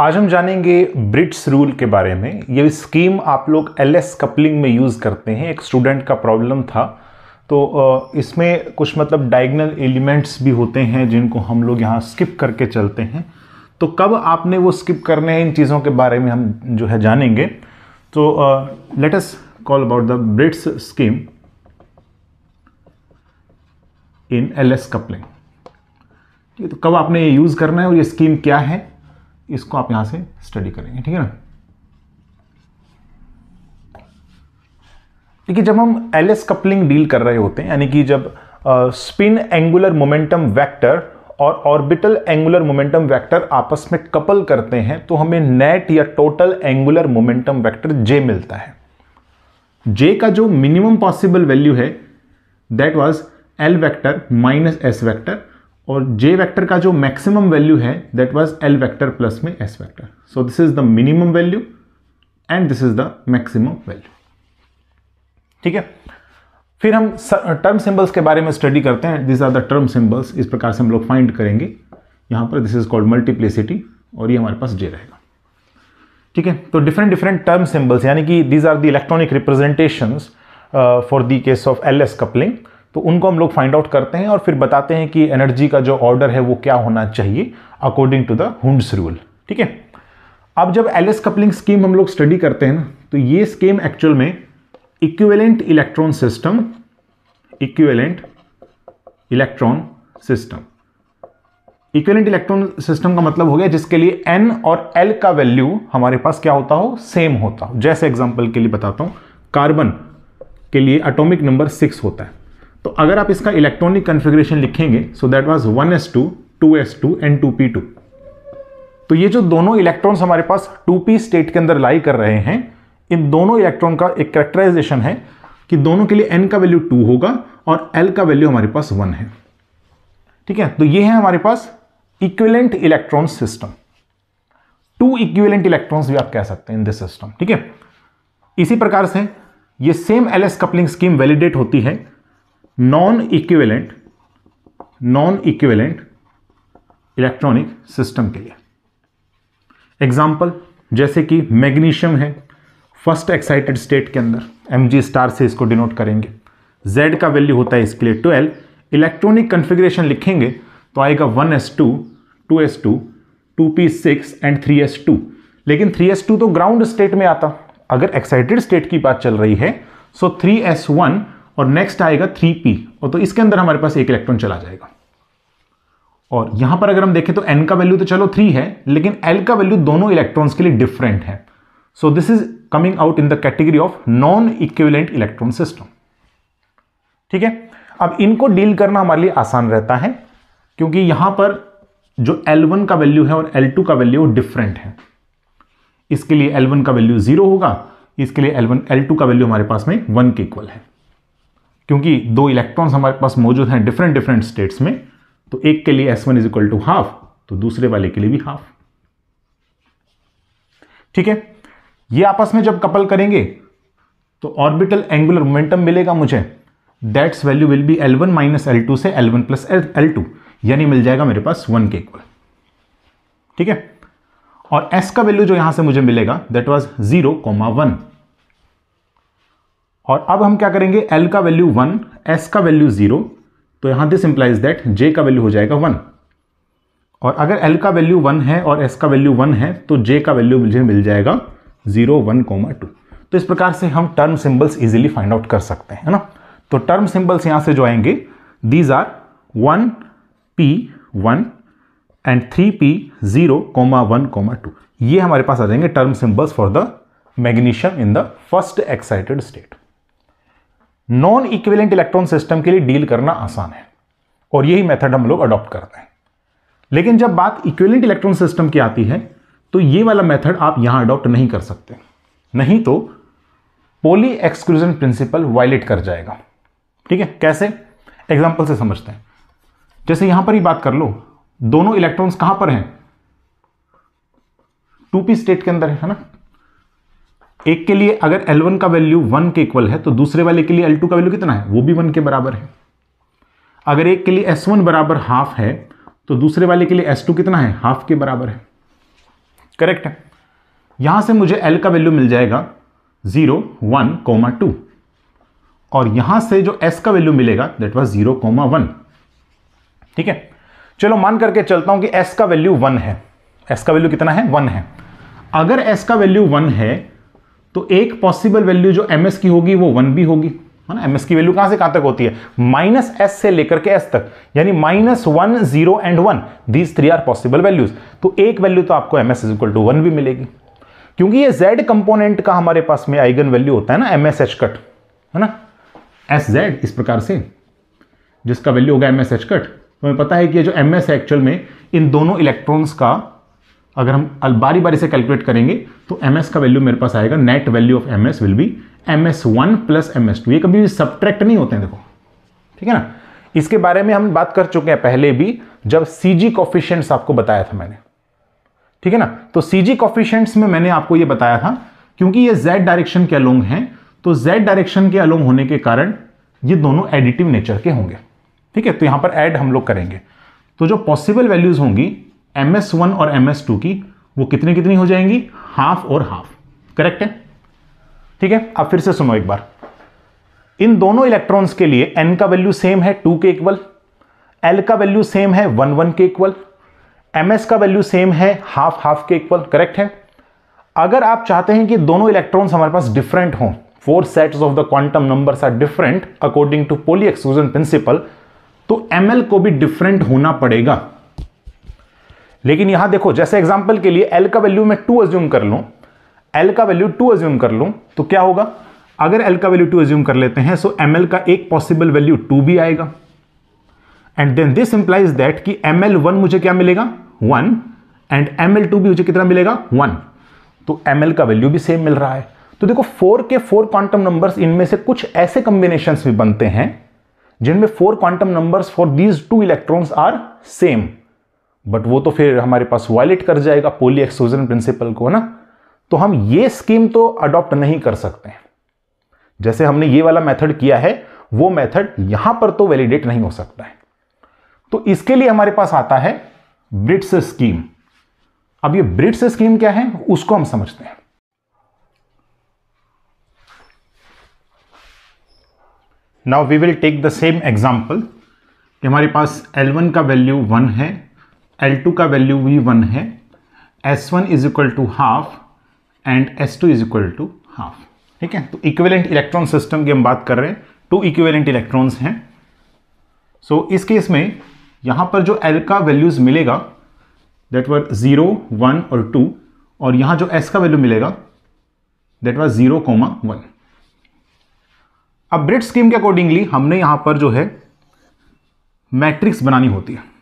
आज हम जानेंगे ब्रिट्स रूल के बारे में ये स्कीम आप लोग एल एस कपलिंग में यूज़ करते हैं एक स्टूडेंट का प्रॉब्लम था तो इसमें कुछ मतलब डायगनल एलिमेंट्स भी होते हैं जिनको हम लोग यहाँ स्किप करके चलते हैं तो कब आपने वो स्किप करने हैं इन चीज़ों के बारे में हम जो है जानेंगे तो let's call about the brits scheme in L S coupling तो कब आपने ये यूज़ करना है और ये स्कीम क्या है इसको आप यहां से स्टडी करेंगे ठीक है ना देखिए जब हम एल एस कपलिंग डील कर रहे होते हैं यानी कि जब स्पिन एंगुलर मोमेंटम वेक्टर और ऑर्बिटल एंगुलर मोमेंटम वेक्टर आपस में कपल करते हैं तो हमें नेट या total angular momentum vector J मिलता है जे का जो मिनिमम पॉसिबल वैल्यू है that was L vector minus S vector और जे वैक्टर का जो मैक्सिमम वैल्यू है that was L vector plus में S vector so this is the minimum value and this is the maximum value ठीक है फिर हम टर्म सिंबल्स के बारे में स्टडी करते हैं this are the term symbols इस प्रकार से हम लोग फाइंड करेंगे यहां पर दिस इज कॉल्ड मल्टीप्लेसिटी और ये हमारे पास जे रहेगा ठीक है तो डिफरेंट डिफरेंट टर्म सिंबल्स यानी कि these are the electronic representations for the case of L S coupling तो उनको हम लोग फाइंड आउट करते हैं और फिर बताते हैं कि एनर्जी का जो ऑर्डर है वो क्या होना चाहिए according to the Hund's rule ठीक है अब जब एलिस कपलिंग स्कीम हम लोग स्टडी करते हैं ना तो ये स्कीम एक्चुअल में equivalent electron system equivalent electron system equivalent electron system का मतलब हो गया जिसके लिए एन और एल का वैल्यू हमारे पास क्या होता हो सेम होता हो जैसे एग्जाम्पल के लिए बताता हूं कार्बन के लिए अटोमिक नंबर सिक्स होता है तो अगर आप इसका इलेक्ट्रॉनिक कन्फिग्रेशन लिखेंगे so that was one S two two S two and two P two तो ये जो दोनों इलेक्ट्रॉन्स हमारे पास टू पी स्टेट के अंदर लाई कर रहे हैं इन दोनों इलेक्ट्रॉन का एक करेक्टराइजेशन है कि दोनों के लिए n का वैल्यू टू होगा और l का वैल्यू हमारे पास वन है ठीक है तो ये है हमारे पास equivalent electron system two equivalent electrons भी आप कह सकते हैं इन दिस सिस्टम ठीक है इसी प्रकार से ये same L S coupling scheme validate होती है non equivalent non equivalent electronic system के लिए एग्जाम्पल जैसे कि मैग्नीशियम है फर्स्ट एक्साइटेड स्टेट के अंदर एम जी स्टार से इसको डिनोट करेंगे जेड का वैल्यू होता है इसके लिए ट्वेल्व इलेक्ट्रॉनिक कन्फिग्रेशन लिखेंगे तो आएगा one S two two S two two P six and three S two लेकिन थ्री एस टू तो ग्राउंड स्टेट में आता अगर एक्साइटेड स्टेट की बात चल रही है सो थ्री एस वन और नेक्स्ट आएगा थ्री पी और तो इसके अंदर हमारे पास एक इलेक्ट्रॉन चला जाएगा और यहां पर अगर हम देखें तो एन का वैल्यू तो चलो थ्री है लेकिन एल का वैल्यू दोनों इलेक्ट्रॉन्स के लिए डिफरेंट है so this is coming out in the category of non equivalent electron system ठीक है अब इनको डील करना हमारे लिए आसान रहता है क्योंकि यहां पर जो L1 का वैल्यू है और L2 का वैल्यू डिफरेंट है इसके लिए L1 का वैल्यू जीरो होगा इसके लिए L1 L2 का वैल्यू हमारे पास में वन के इक्वल है क्योंकि दो इलेक्ट्रॉन्स हमारे पास मौजूद हैं डिफरेंट डिफरेंट स्टेट्स में तो एक के लिए S one is equal to half तो दूसरे वाले के लिए भी हाफ ठीक है ये आपस में जब कपल करेंगे तो ऑर्बिटल एंगुलर मोमेंटम मिलेगा मुझे that's value will be L one minus L two से L one plus L two यानी मिल जाएगा मेरे पास वन के इक्वल ठीक है और एस का वैल्यू जो यहां से मुझे मिलेगा that was zero comma one और अब हम क्या करेंगे एल का वैल्यू वन एस का वैल्यू ज़ीरो तो यहाँ दिस इंप्लाइज दैट जे का वैल्यू हो जाएगा वन और अगर एल का वैल्यू वन है और एस का वैल्यू वन है तो जे का वैल्यू मुझे मिल जाएगा जीरो वन कोमा टू तो इस प्रकार से हम term symbols easily find out कर सकते हैं ना तो टर्म सिंबल्स यहाँ से जो आएंगे these are one P one and three P zero comma one comma two ये हमारे पास आ जाएंगे term symbols for the magnesium in the first excited state non equivalent electron system के लिए डील करना आसान है और यही मेथड हम लोग अडॉप्ट करते हैं लेकिन जब बात इक्विवेलेंट इलेक्ट्रॉन सिस्टम की आती है तो ये वाला मेथड आप यहां अडॉप्ट नहीं कर सकते नहीं तो पोली एक्सक्लूजन प्रिंसिपल वायलेट कर जाएगा ठीक है कैसे एग्जाम्पल से समझते हैं जैसे यहां पर ही बात कर लो दोनों इलेक्ट्रॉन्स कहां पर हैं टू पी स्टेट के अंदर है ना एक के लिए अगर L1 का वैल्यू 1 के इक्वल है तो दूसरे वाले के लिए L2 का वैल्यू कितना है वो भी 1 के बराबर है अगर एक के लिए S1 बराबर हाफ है तो दूसरे वाले के लिए S2 कितना है हाफ के बराबर है करेक्ट है यहां से मुझे L का वैल्यू मिल जाएगा ज़ीरो वन कोमा टू और यहां से जो S का वैल्यू मिलेगा that was zero comma one ठीक है चलो मान करके चलता हूं कि एस का वैल्यू वन है एस का वैल्यू कितना है वन है अगर एस का वैल्यू वन है तो एक पॉसिबल वैल्यू जो एम की होगी वो वन भी होगी है ना एम की वैल्यू कहां से कहां तक होती है माइनस एस से लेकर के एस तक यानी minus one zero and one these three are possible values तो एक वैल्यू तो आपको M S is equal to one भी मिलेगी क्योंकि ये जेड कंपोनेंट का हमारे पास में आइगन वैल्यू होता है ना एम एस एच कट है ना एस जेड इस प्रकार से जिसका वैल्यू होगा एम एस एच कट हमें पता है कि जो एम एस एक्चुअल में इन दोनों इलेक्ट्रॉन्स का अगर हम बारी बारी से कैलकुलेट करेंगे तो एम का वैल्यू मेरे पास आएगा net value of M will be M S one plus M S two ये कभी सब्ट्रैक्ट नहीं होते हैं देखो ठीक है ना इसके बारे में हम बात कर चुके हैं पहले भी जब सी जी कॉफिशेंट्स आपको बताया था मैंने ठीक है ना तो सी जी कॉफिशेंट्स में मैंने आपको ये बताया था क्योंकि ये z डायरेक्शन के अलोंग हैं तो z डायरेक्शन के अलोंग होने के कारण ये दोनों एडिटिव नेचर के होंगे ठीक है तो यहां पर एड हम लोग करेंगे तो जो पॉसिबल वैल्यूज होंगी एम एस वन और एम एस टू की वो कितनी कितनी हो जाएंगी हाफ और हाफ करेक्ट है ठीक है अब फिर से सुनो एक बार इन दोनों इलेक्ट्रॉन्स के लिए एन का वैल्यू सेम है टू के इक्वल एल का वैल्यू सेम है वन वन के इक्वल एम एस का वैल्यू सेम है हाफ हाफ के इक्वल करेक्ट है अगर आप चाहते हैं कि दोनों इलेक्ट्रॉन्स हमारे पास डिफरेंट हों four sets of the quantum numbers are different according to Pauli exclusion principle तो एम को भी डिफरेंट होना पड़ेगा लेकिन यहां देखो जैसे एग्जाम्पल के लिए एल का वैल्यू मैं टू एज्यूम कर लू एल का वैल्यू टू एज्यूम कर लू तो क्या होगा अगर एल का वैल्यू टू एज्यूम कर लेते हैं सो एम का एक पॉसिबल वैल्यू टू भी आएगा and then this implies that कि एम एल वन मुझे क्या मिलेगा one and M L two भी मुझे कितना मिलेगा वन तो एम एल का वैल्यू भी सेम मिल रहा है तो देखो फोर के फोर क्वांटम नंबर्स इनमें से कुछ ऐसे कॉम्बिनेशंस भी बनते हैं जिनमें four quantum numbers for these two electrons are same but वो तो फिर हमारे पास वायलेट कर जाएगा पोली एक्सक्लूजन प्रिंसिपल को ना तो हम ये स्कीम तो अडॉप्ट नहीं कर सकते हैं जैसे हमने ये वाला मेथड किया है वो मेथड यहां पर तो वैलिडेट नहीं हो सकता है तो इसके लिए हमारे पास आता है ब्रिट्स स्कीम अब ये ब्रिट्स स्कीम क्या है उसको हम समझते हैं now we will take the same example कि हमारे पास L1 का वैल्यू 1 है एल टू का वैल्यू वी वन है S one is equal to half and S two is equal to half ठीक है तो इक्विवेलेंट इलेक्ट्रॉन सिस्टम की हम बात कर रहे हैं टू इक्विवेलेंट इलेक्ट्रॉन्स हैं सो so, इस केस में यहाँ पर जो एल का वैल्यूज़ मिलेगा दैट वर ज़ीरो वन और टू और यहाँ जो एस का वैल्यू मिलेगा that were zero comma one अब ब्रिट स्कीम के अकॉर्डिंगली हमने यहाँ पर जो है मैट्रिक्स बनानी होती है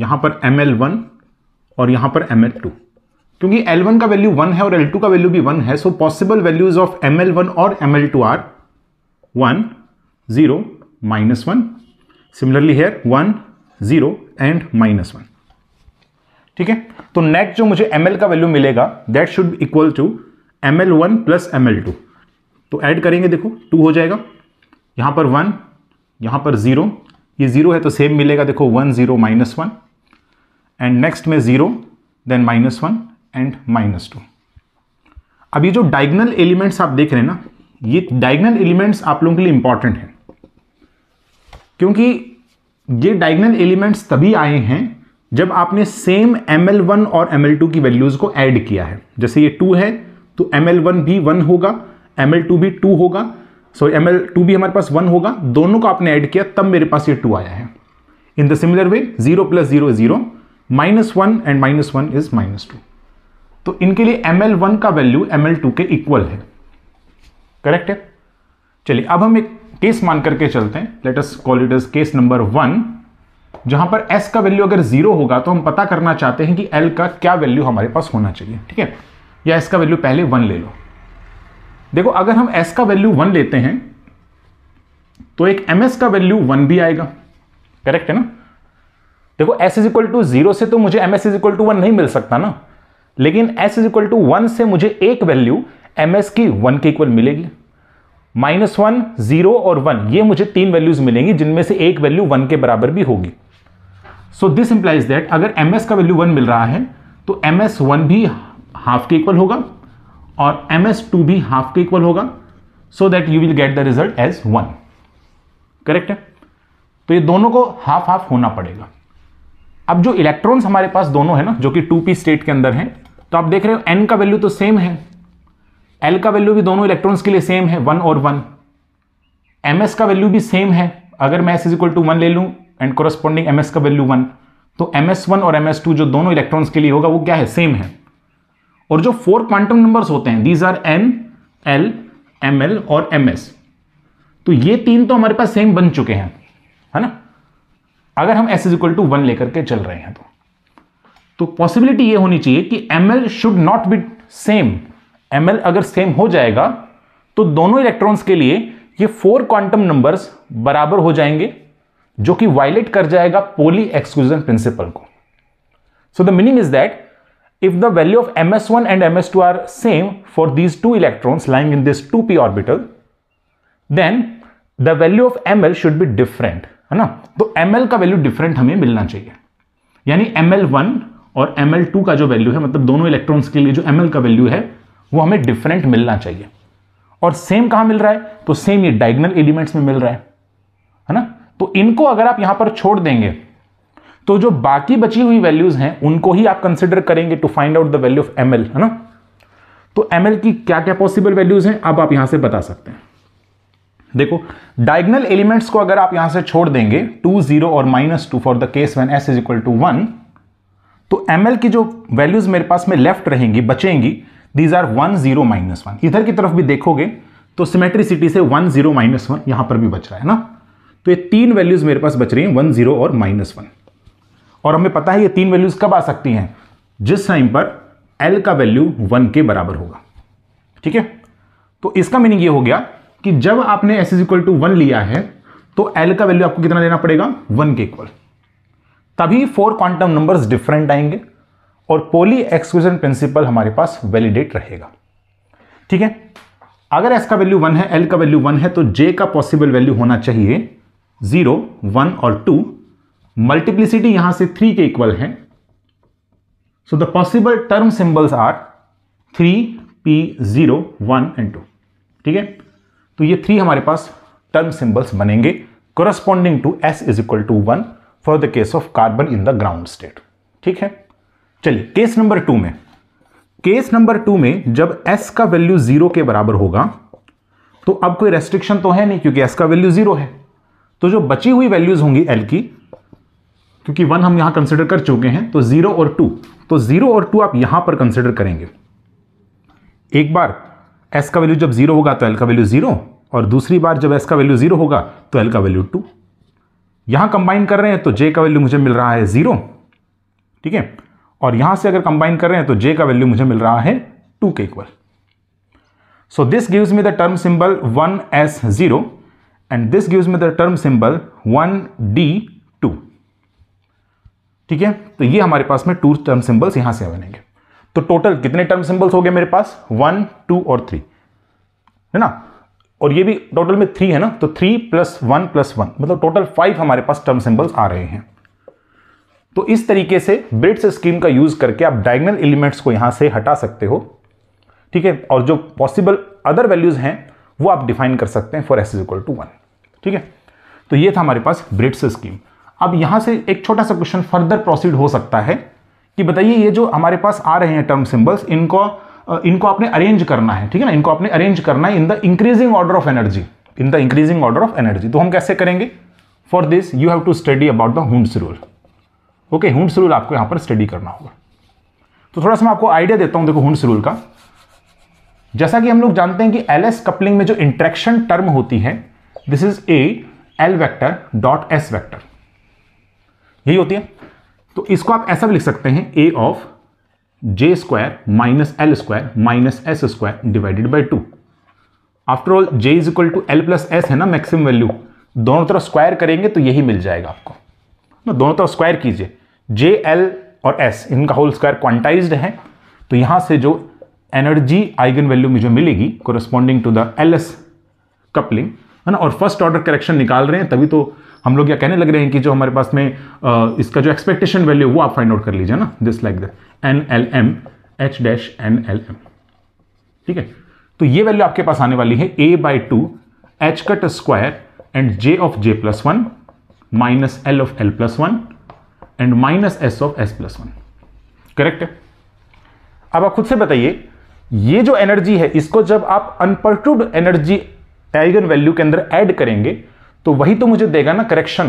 यहां पर एम एल वन और यहाँ पर एम एल टू क्योंकि एल वन का वैल्यू वन है और एल टू का वैल्यू भी वन है so possible values of M L one और M L two are one zero minus one similarly here one zero and minus one ठीक है तो नेट जो मुझे एम का वैल्यू मिलेगा that should equal to M L one plus M L two तो add करेंगे देखो टू हो जाएगा यहाँ पर वन यहाँ पर ज़ीरो ये ज़ीरो है तो सेम मिलेगा देखो one zero minus one and next में zero then minus one and minus two अब ये जो डायगनल एलिमेंट्स आप देख रहे हैं ना ये डायगनल एलिमेंट्स आप लोगों के लिए इंपॉर्टेंट है क्योंकि ये डायगनल एलिमेंट्स तभी आए हैं जब आपने सेम एम एल वन और एम एल टू की वैल्यूज़ को एड किया है जैसे ये टू है तो एम एल वन भी वन होगा एम एल टू भी टू होगा सो एम एल टू भी हमारे पास वन होगा दोनों को आपने ऐड किया तब मेरे पास ये टू आया है in the similar way zero plus zero zero minus one and minus one is minus two तो इनके लिए एम एल वन का वैल्यू एम एल टू के इक्वल है करेक्ट है चलिए अब हम एक केस मान करके चलते हैं let us call it is case number one जहां पर एस का वैल्यू अगर जीरो होगा तो हम पता करना चाहते हैं कि एल का क्या वैल्यू हमारे पास होना चाहिए ठीक है या एस का वैल्यू पहले वन ले लो देखो अगर हम एस का वैल्यू वन लेते हैं तो एक एम का वैल्यू वन भी आएगा करेक्ट है ना देखो S is equal to zero से तो मुझे M S is equal to one नहीं मिल सकता ना लेकिन S is equal to one से मुझे एक वैल्यू एम एस की वन के इक्वल मिलेगी माइनस वन जीरो और वन ये मुझे तीन वैल्यूज मिलेंगी जिनमें से एक वैल्यू वन के बराबर भी होगी सो दिस इंप्लाइज दैट अगर एम का वैल्यू वन मिल रहा है तो एम एस वन भी हाफ के इक्वल होगा और एम एस टू भी हाफ के इक्वल होगा so that you will get the result as one correct है तो ये दोनों को हाफ हाफ होना पड़ेगा अब जो इलेक्ट्रॉन्स हमारे पास दोनों है ना जो कि टू पी स्टेट के अंदर हैं तो आप देख रहे हो एन का वैल्यू तो सेम है एल का वैल्यू भी दोनों इलेक्ट्रॉन्स के लिए सेम है वन और वन एम एस का वैल्यू भी सेम है अगर मैं S is equal to one ले लूँ एंड कोरस्पॉन्डिंग एम एस का वैल्यू वन तो एम एस वन और एम एस टू जो दोनों इलेक्ट्रॉन्स के लिए होगा वो क्या है सेम है और जो फोर क्वांटम नंबर्स होते हैं these are N L M L और एम एस तो ये तीन तो हमारे पास सेम बन चुके हैं है ना अगर हम S is equal to one लेकर के चल रहे हैं तो तो पॉसिबिलिटी ये होनी चाहिए कि M L should not be same M L अगर सेम हो जाएगा तो दोनों इलेक्ट्रॉन्स के लिए ये फोर क्वांटम नंबर्स बराबर हो जाएंगे जो कि वायलेट कर जाएगा पोली एक्सक्लूजन प्रिंसिपल को so the meaning is that if the value of ms1 and ms2 are same for these two electrons lying in this 2p orbital then the value of ml should be different है ना तो ml का value different हमें मिलना चाहिए यानी ml1 और ml2 का जो वैल्यू है मतलब दोनों इलेक्ट्रॉन्स के लिए जो ml का वैल्यू है वो हमें डिफरेंट मिलना चाहिए और सेम कहां मिल रहा है तो सेम ये डायगनल एलिमेंट्स में मिल रहा है है ना तो इनको अगर आप यहां पर छोड़ देंगे तो जो बाकी बची हुई वैल्यूज हैं उनको ही आप कंसिडर करेंगे to find out the value of M है ना तो एम की क्या क्या पॉसिबल वैल्यूज हैं अब आप यहां से बता सकते हैं देखो डायगनल एलिमेंट्स को अगर आप यहां से छोड़ देंगे टू जीरो और minus two for the case one S is equal to one तो एम की जो वैल्यूज मेरे पास में लेफ्ट रहेंगी बचेंगी these are one zero minus one इधर की तरफ भी देखोगे तो सिमेट्रिसिटी से वन जीरो माइनस वन यहां पर भी बच रहा है ना तो ये तीन वैल्यूज मेरे पास बच रही हैं वन जीरो और माइनस वन और हमें पता है ये तीन वैल्यूज कब आ सकती हैं जिस टाइम पर एल का वैल्यू वन के बराबर होगा ठीक है तो इसका मीनिंग ये हो गया कि जब आपने S is equal to one लिया है तो एल का वैल्यू आपको कितना देना पड़ेगा वन के इक्वल तभी फोर क्वांटम नंबर्स डिफरेंट आएंगे और पोली एक्सक्लूजन प्रिंसिपल हमारे पास वैलिडेट रहेगा ठीक है अगर एस का वैल्यू वन है एल का वैल्यू वन है तो जे का पॉसिबल वैल्यू होना चाहिए जीरो वन और टू मल्टीप्लिसिटी यहां से थ्री के इक्वल है so the possible term symbols are three P zero one and two ठीक है तो ये थ्री हमारे पास टर्म सिंबल्स बनेंगे corresponding to S is equal to one for the case of carbon in the ground state ठीक है चलिए केस नंबर टू में केस नंबर टू में जब एस का वैल्यू जीरो के बराबर होगा तो अब कोई रेस्ट्रिक्शन तो है नहीं क्योंकि एस का वैल्यू जीरो है तो जो बची हुई वैल्यूज होंगी एल की क्योंकि वन हम यहाँ कंसिडर कर चुके हैं तो ज़ीरो और टू तो ज़ीरो और टू आप यहाँ पर कंसिडर करेंगे एक बार एस का वैल्यू जब ज़ीरो होगा तो एल का वैल्यू ज़ीरो और दूसरी बार जब एस का वैल्यू ज़ीरो होगा तो एल का वैल्यू टू यहाँ कंबाइन कर रहे हैं तो जे का वैल्यू मुझे मिल रहा है ज़ीरो ठीक है और यहाँ से अगर कंबाइन कर रहे हैं तो जे का वैल्यू मुझे मिल रहा है टू के equal so this gives me the term symbol one S zero and this gives me the term symbol one D ठीक है तो ये हमारे पास में टू टर्म सिंबल्स यहां से बनेंगे तो टोटल कितने टर्म सिंबल्स हो गए मेरे पास वन टू और थ्री है ना और ये भी टोटल में थ्री है ना तो three plus one plus one मतलब टोटल फाइव हमारे पास टर्म सिंबल्स आ रहे हैं तो इस तरीके से ब्रिट्स स्कीम का यूज करके आप डायगनल एलिमेंट्स को यहां से हटा सकते हो ठीक है और जो पॉसिबल अदर वैल्यूज हैं वो आप डिफाइन कर सकते हैं for S is equal to one ठीक है तो ये था हमारे पास ब्रिट्स स्कीम अब यहां से एक छोटा सा क्वेश्चन फर्दर प्रोसीड हो सकता है कि बताइए ये जो हमारे पास आ रहे हैं टर्म सिंबल्स इनको इनको आपने अरेंज करना है ठीक है ना इनको आपने अरेंज करना है in the increasing order of energy in the increasing order of energy तो हम कैसे करेंगे for this you have to study about the हुस rule okay हुस rule आपको यहां पर स्टडी करना होगा तो थोड़ा सा मैं आपको आइडिया देता हूँ देखो हुस रूल का जैसा कि हम लोग जानते हैं कि एल एस कपलिंग में जो इंट्रैक्शन टर्म होती है this is A L vector dot S vector यही होती है तो इसको आप ऐसा भी लिख सकते हैं A of J square minus L square minus S square divided by two after all J is equal to L plus S है ना मैक्सिमम वैल्यू दोनों तरफ स्क्वायर करेंगे तो यही मिल जाएगा आपको ना दोनों तरफ स्क्वायर कीजिए जे एल और एस इनका होल स्क्वायर क्वांटाइज है तो यहां से जो एनर्जी आइगन वैल्यू मुझे मिलेगी corresponding to the L S coupling है ना और फर्स्ट ऑर्डर करेक्शन निकाल रहे हैं तभी तो हम लोग यह कहने लग रहे हैं कि जो हमारे पास में इसका जो एक्सपेक्टेशन वैल्यू वो आप फाइंड आउट कर लीजिए ना this like that N L M H dash N L M ठीक है तो ये वैल्यू आपके पास आने वाली है A by two H cut square and J of J plus one minus L of L plus one and minus S of S plus one correct है अब आप खुद से बताइए ये जो एनर्जी है इसको जब आप अनपर्टूड एनर्जी एगन वैल्यू के अंदर ऐड करेंगे तो वही तो मुझे देगा ना करेक्शन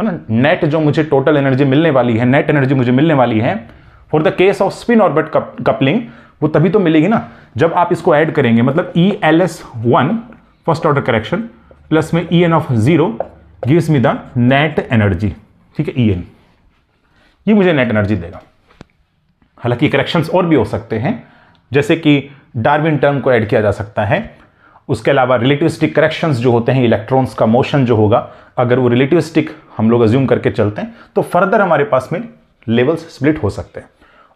है ना नेट जो मुझे टोटल एनर्जी मिलने वाली है नेट एनर्जी मुझे मिलने वाली है for the case of spin orbit coupling वो तभी तो मिलेगी ना जब आप इसको ऐड करेंगे मतलब E L S one first order correction plus में E N of zero gives me the net energy ठीक है ई e एन ये मुझे नेट एनर्जी देगा हालांकि करेक्शंस और भी हो सकते हैं जैसे कि डार्विन टर्म को ऐड किया जा सकता है उसके अलावा रिलेटिविस्टिक करेक्शंस जो होते हैं इलेक्ट्रॉन्स का मोशन जो होगा अगर वो रिलेटिविस्टिक हम लोग अज्यूम करके चलते हैं तो फर्दर हमारे पास में लेवल्स स्प्लिट हो सकते हैं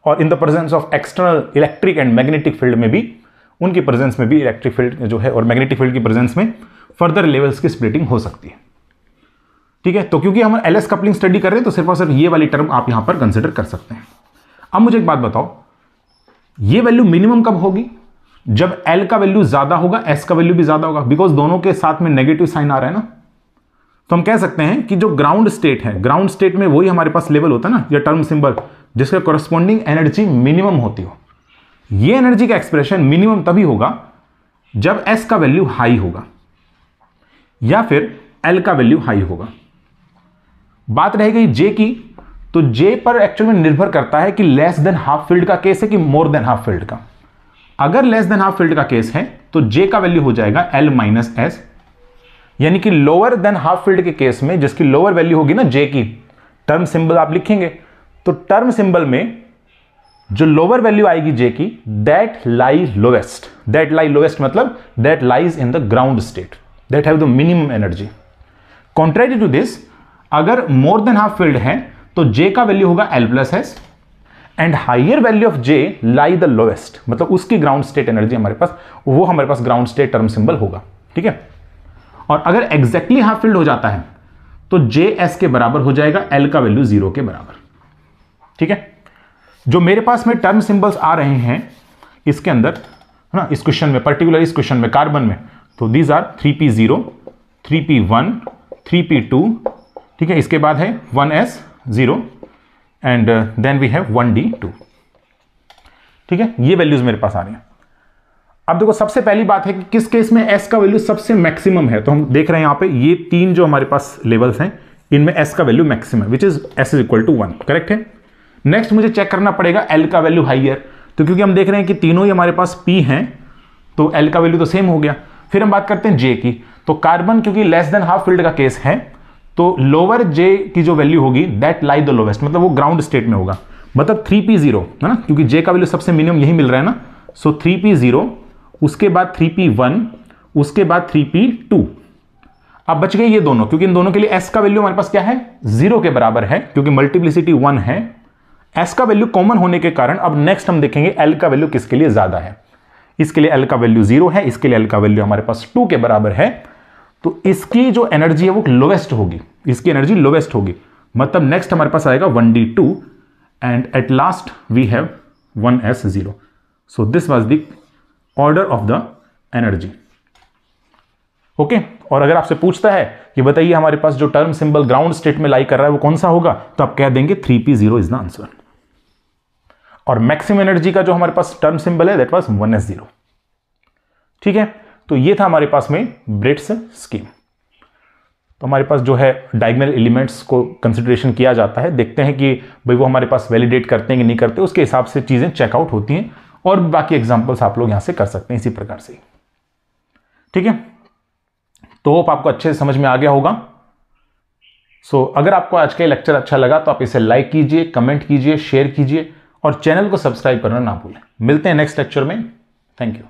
और in the presence of external electric and magnetic field में भी उनकी प्रेजेंस में भी इलेक्ट्रिक फील्ड जो है और मैग्नेटिक फील्ड की प्रेजेंस में फर्दर लेवल्स की स्प्लिटिंग हो सकती है ठीक है तो क्योंकि हम एल कपलिंग स्टडी कर रहे हैं तो सिर्फ और सिर्फ ये वाली टर्म आप यहाँ पर कंसिडर कर सकते हैं अब मुझे एक बात बताओ ये वैल्यू मिनिमम कब होगी जब एल का वैल्यू ज्यादा होगा एस का वैल्यू भी ज्यादा होगा बिकॉज दोनों के साथ में नेगेटिव साइन आ रहा है ना तो हम कह सकते हैं कि जो ग्राउंड स्टेट है ग्राउंड स्टेट में वही हमारे पास लेवल होता है ना या टर्म सिंबल जिसका कॉरस्पॉन्डिंग एनर्जी मिनिमम होती हो ये एनर्जी का एक्सप्रेशन मिनिमम तभी होगा जब एस का वैल्यू हाई होगा या फिर एल का वैल्यू हाई होगा बात रह गई जे की तो जे पर एक्चुअल में निर्भर करता है कि लेस देन हाफ फील्ड का केस है कि मोर देन हाफ फील्ड का अगर लेस देन हाफ फील्ड का केस है तो जे का वैल्यू हो जाएगा एल माइनस एस यानी कि लोअर देन हाफ फील्ड के केस में जिसकी लोअर वैल्यू होगी ना जे की टर्म सिंबल आप लिखेंगे तो टर्म सिंबल में जो लोअर वैल्यू आएगी जे की that lie lowest that lie lowest मतलब that lies in the ground state that have the minimum energy contrary to this अगर मोर देन हाफ फील्ड है तो जे का वैल्यू होगा L plus S and higher value of J lie the lowest मतलब उसकी ground state energy हमारे पास वो हमारे पास ग्राउंड स्टेट टर्म सिंबल होगा ठीक है और अगर एग्जैक्टली हाफ फील्ड हो जाता है तो जे एस के बराबर हो जाएगा एल का वैल्यू जीरो के बराबर ठीक है जो मेरे पास में टर्म सिंबल्स आ रहे हैं इसके अंदर है ना इस क्वेश्चन में पर्टिकुलर इस क्वेश्चन में कार्बन में तो these are three P zero three P one three P two ठीक है इसके बाद है one S zero and then we have one D two ठीक है ये वैल्यूज मेरे पास आ रही हैं अब देखो सबसे पहली बात है कि किस केस में एस का वैल्यू सबसे मैक्सिमम है तो हम देख रहे हैं यहां पे ये तीन जो हमारे पास लेवल्स हैं इनमें एस का value maximum which is S is equal to one correct है नेक्स्ट मुझे चेक करना पड़ेगा एल का वैल्यू हाइयर तो क्योंकि हम देख रहे हैं कि तीनों ही हमारे पास पी हैं तो एल का वैल्यू तो सेम हो गया फिर हम बात करते हैं जे की तो कार्बन क्योंकि लेस देन हाफ फील्ड का केस है तो लोअर जे की जो वैल्यू होगी दैट लाई द लोवेस्ट मतलब वो ग्राउंड स्टेट में होगा मतलब थ्री पी जीरो है ना क्योंकि जे का वैल्यू सबसे मिनिमम यही मिल रहा है ना सो थ्री पी जीरो उसके बाद थ्री पी वन उसके बाद थ्री पी टू अब बच गए ये दोनों क्योंकि इन दोनों के लिए एस का वैल्यू हमारे पास क्या है जीरो के बराबर है क्योंकि मल्टीप्लिसिटी वन है एस का वैल्यू कॉमन होने के कारण अब नेक्स्ट हम देखेंगे एल का वैल्यू किसके लिए ज्यादा है इसके लिए एल का वैल्यू जीरो है इसके लिए एल का वैल्यू हमारे पास टू के बराबर है तो इसकी जो एनर्जी है वो लोवेस्ट होगी इसकी एनर्जी लोवेस्ट होगी मतलब नेक्स्ट हमारे पास आएगा one D two and at last we have one S zero so this was the order of the energy okay और अगर आपसे पूछता है कि बताइए हमारे पास जो टर्म सिंबल ग्राउंड स्टेट में लाई कर रहा है वो कौन सा होगा तो आप कह देंगे three P zero is the answer और मैक्सिमम एनर्जी का जो हमारे पास टर्म सिंबल है that was one S zero ठीक है तो ये था हमारे पास में ब्रिट्स स्कीम तो हमारे पास जो है डायगनल एलिमेंट्स को कंसिडरेशन किया जाता है देखते हैं कि भाई वो हमारे पास वैलिडेट करते हैं कि नहीं करते उसके हिसाब से चीज़ें चेकआउट होती हैं और बाकी एग्जाम्पल्स आप लोग यहाँ से कर सकते हैं इसी प्रकार से ठीक है तो होप आपको अच्छे से समझ में आ गया होगा सो so, अगर आपको आज का ये लेक्चर अच्छा लगा तो आप इसे लाइक कीजिए कमेंट कीजिए शेयर कीजिए और चैनल को सब्सक्राइब करना ना भूलें मिलते हैं नेक्स्ट लेक्चर में थैंक यू